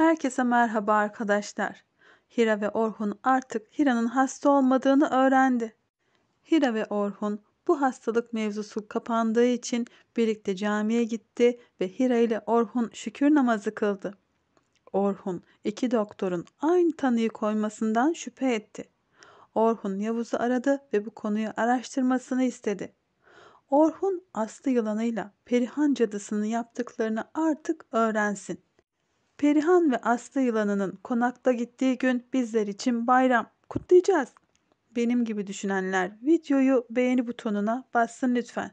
Herkese merhaba arkadaşlar. Hira ve Orhun artık Hira'nın hasta olmadığını öğrendi. Hira ve Orhun bu hastalık mevzusu kapandığı için birlikte camiye gitti ve Hira ile Orhun şükür namazı kıldı. Orhun iki doktorun aynı tanıyı koymasından şüphe etti. Orhun Yavuz'u aradı ve bu konuyu araştırmasını istedi. Orhun Aslı yılanıyla Perihan cadısının yaptıklarını artık öğrensin. Perihan ve Aslı yılanının konakta gittiği gün bizler için bayram. Kutlayacağız. Benim gibi düşünenler videoyu beğeni butonuna bassın lütfen.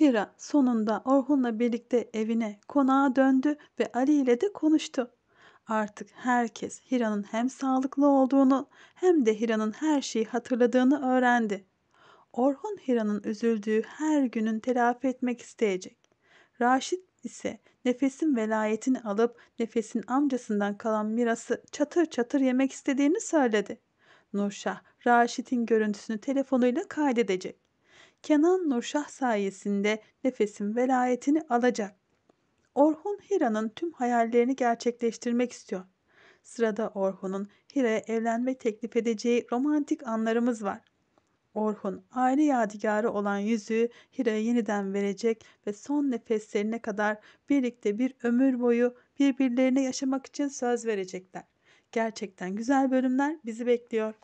Hira sonunda Orhun'la birlikte evine, konağa döndü ve Ali ile de konuştu. Artık herkes Hira'nın hem sağlıklı olduğunu hem de Hira'nın her şeyi hatırladığını öğrendi. Orhun Hira'nın üzüldüğü her günün telafi etmek isteyecek. Raşit ise nefesin velayetini alıp nefesin amcasından kalan mirası çatır çatır yemek istediğini söyledi. Nurşah, Raşit'in görüntüsünü telefonuyla kaydedecek. Kenan Nurşah sayesinde nefesin velayetini alacak. Orhun Hira'nın tüm hayallerini gerçekleştirmek istiyor. Sırada Orhun'un Hira'ya evlenme teklif edeceği romantik anlarımız var. Orhun aile yadigarı olan yüzüğü Hira'ya yeniden verecek ve son nefeslerine kadar birlikte bir ömür boyu birbirlerine yaşamak için söz verecekler. Gerçekten güzel bölümler bizi bekliyor.